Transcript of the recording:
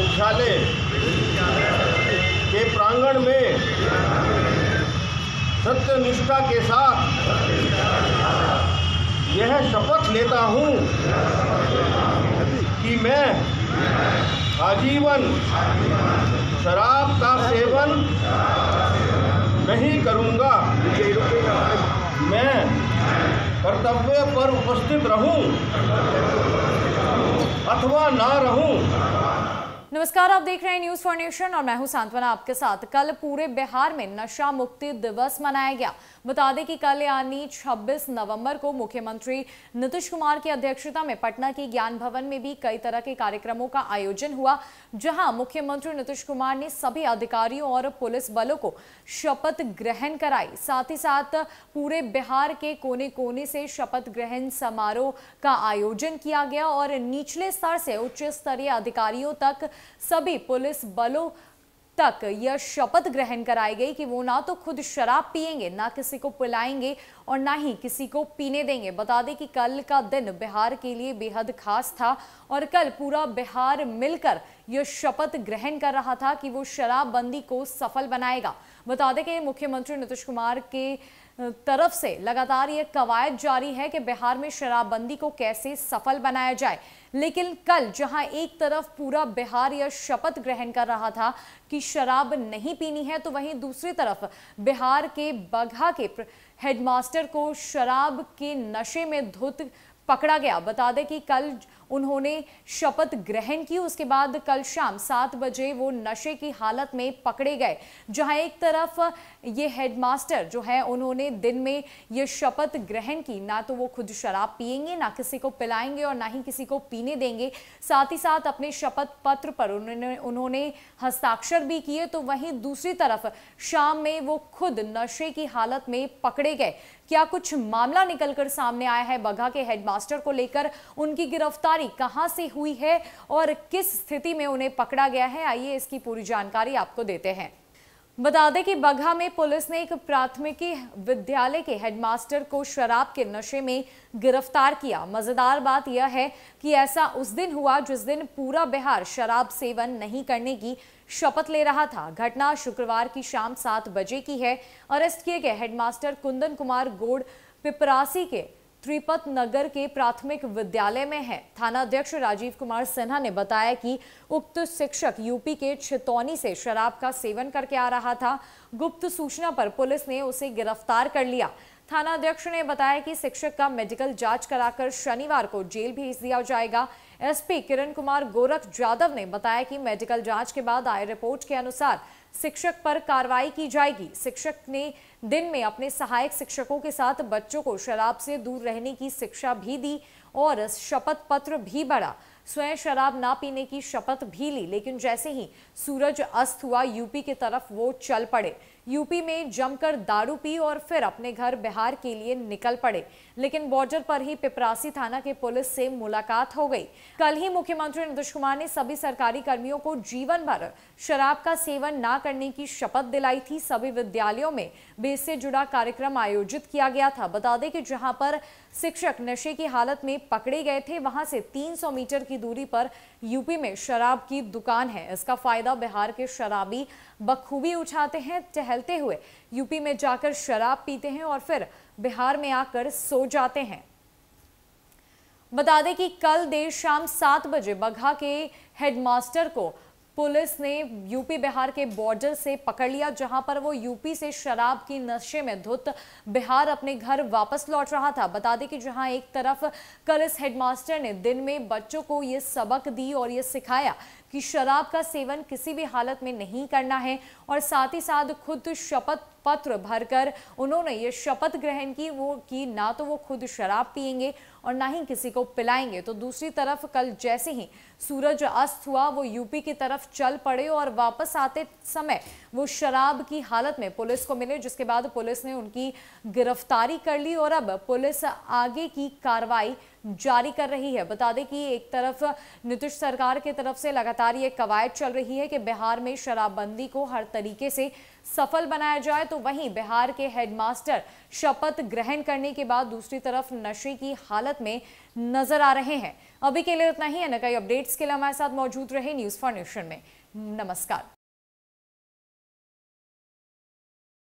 मुख्यालय के प्रांगण में सत्य निष्ठा के साथ यह शपथ लेता हूँ कि मैं आजीवन शराब का सेवन नहीं करूँगा मैं कर्तव्य पर उपस्थित रहूं अथवा ना रहूं नमस्कार आप देख रहे हैं न्यूज फॉर नेशन और मैं हूं सांत्वना आपके साथ कल पूरे बिहार में नशा मुक्ति दिवस मनाया गया बता दें कि कल यानी 26 नवंबर को मुख्यमंत्री नीतीश कुमार की अध्यक्षता में पटना के ज्ञान भवन में भी कई तरह के कार्यक्रमों का आयोजन हुआ जहां मुख्यमंत्री नीतीश कुमार ने सभी अधिकारियों और पुलिस बलों को शपथ ग्रहण कराई साथ ही साथ पूरे बिहार के कोने कोने से शपथ ग्रहण समारोह का आयोजन किया गया और निचले स्तर से उच्च स्तरीय अधिकारियों तक सभी पुलिस बलों तक यह शपथ ग्रहण कराई गई कि वो ना तो खुद शराब पिएंगे ना किसी को पिलाएंगे और ना ही किसी को पीने देंगे बता दें कि कल का दिन बिहार के लिए बेहद खास था और कल पूरा बिहार मिलकर यह शपथ ग्रहण कर रहा था कि वो शराबबंदी को सफल बनाएगा बता दें कि मुख्यमंत्री नीतीश कुमार के तरफ से लगातार यह कवायद जारी है कि बिहार में शराबबंदी को कैसे सफल बनाया जाए लेकिन कल जहां एक तरफ पूरा बिहार यह शपथ ग्रहण कर रहा था कि शराब नहीं पीनी है तो वहीं दूसरी तरफ बिहार के बघा के हेडमास्टर को शराब के नशे में धुत पकड़ा गया बता दें कि कल उन्होंने शपथ ग्रहण की उसके बाद कल शाम सात बजे वो नशे की हालत में पकड़े गए जहां एक तरफ ये हेडमास्टर जो है उन्होंने दिन में ये शपथ ग्रहण की ना तो वो खुद शराब पियेंगे ना किसी को पिलाएंगे और ना ही किसी को पीने देंगे साथ ही साथ अपने शपथ पत्र पर उन्होंने उन्होंने हस्ताक्षर भी किए तो वहीं दूसरी तरफ शाम में वो खुद नशे की हालत में पकड़े गए क्या कुछ मामला निकलकर सामने आया है बघा के हेडमास्टर को लेकर उनकी गिरफ्तारी कहां से हुई है और किस स्थिति में उन्हें पकड़ा गया है आइए इसकी पूरी जानकारी आपको देते हैं बता दें कि बघा में पुलिस ने एक प्राथमिकी विद्यालय के हेडमास्टर को शराब के नशे में गिरफ्तार किया मजेदार बात यह है कि ऐसा उस दिन हुआ जिस दिन पूरा बिहार शराब सेवन नहीं करने की शपथ ले रहा था घटना शुक्रवार की शाम सात बजे की है अरेस्ट किए गए हेडमास्टर कुंदन कुमार गोड़ पिपरासी के त्रिपत नगर के प्राथमिक विद्यालय में है थानाध्यक्ष राजीव कुमार सिन्हा ने बताया कि उक्त शिक्षक यूपी के छितौनी से शराब का सेवन करके आ रहा था गुप्त सूचना पर पुलिस ने उसे गिरफ्तार कर लिया थानाध्यक्ष ने बताया कि शिक्षक का मेडिकल जांच कराकर शनिवार को जेल भेज दिया जाएगा एसपी किरण कुमार गोरख यादव ने बताया कि मेडिकल जांच के बाद आए रिपोर्ट के अनुसार शिक्षक पर कार्रवाई की जाएगी शिक्षक ने दिन में अपने सहायक शिक्षकों के साथ बच्चों को शराब से दूर रहने की शिक्षा भी दी और शपथ पत्र भी बढ़ा स्वयं शराब ना पीने की शपथ भी ली लेकिन जैसे ही सूरज अस्त हुआ यूपी की तरफ वो चल पड़े यूपी में जमकर दारू पी और फिर अपने घर बिहार के लिए निकल पड़े लेकिन बॉर्डर पर ही पिपरासी थाना के पुलिस से मुलाकात हो गई कल ही मुख्यमंत्री नीतीश कुमार ने सभी सरकारी कर्मियों को जीवन भर शराब का सेवन ना करने की शपथ दिलाई थी सभी विद्यालयों में बेस से जुड़ा कार्यक्रम आयोजित किया गया था बता दें कि जहां पर शिक्षक नशे की हालत में पकड़े गए थे वहां से 300 मीटर की दूरी पर यूपी में शराब की दुकान है इसका फायदा बिहार के शराबी बखूबी उठाते हैं निकलते हुए यूपी में जाकर शराब पीते हैं और फिर बिहार में आकर सो जाते हैं बता दें कि कल देर शाम सात बजे बघा के हेडमास्टर को पुलिस ने यूपी बिहार के बॉर्डर से पकड़ लिया जहां पर वो यूपी से शराब की नशे में धुत बिहार अपने घर वापस लौट रहा था बता दें कि जहां एक तरफ कल इस हेडमास्टर ने दिन में बच्चों को ये सबक दी और ये सिखाया कि शराब का सेवन किसी भी हालत में नहीं करना है और साथ ही साथ खुद शपथ पत्र भरकर उन्होंने ये शपथ ग्रहण की वो कि ना तो वो खुद शराब पियेंगे और ना ही किसी को पिलाएंगे तो दूसरी तरफ कल जैसे ही सूरज अस्त हुआ वो यूपी की तरफ चल पड़े और वापस आते समय वो शराब की हालत में पुलिस को मिले जिसके बाद पुलिस ने उनकी गिरफ्तारी कर ली और अब पुलिस आगे की कार्रवाई जारी कर रही है बता दें कि एक तरफ नीतीश सरकार की तरफ से लगातार ये कवायद चल रही है कि बिहार में शराबबंदी को हर तरीके से सफल बनाया जाए तो वहीं बिहार के हेडमास्टर शपथ ग्रहण करने के बाद दूसरी तरफ नशे की हालत में नजर आ रहे हैं अभी के लिए इतना ही है कई अपडेट्स के लिए हमारे साथ मौजूद रहे न्यूज फॉर नेशन में नमस्कार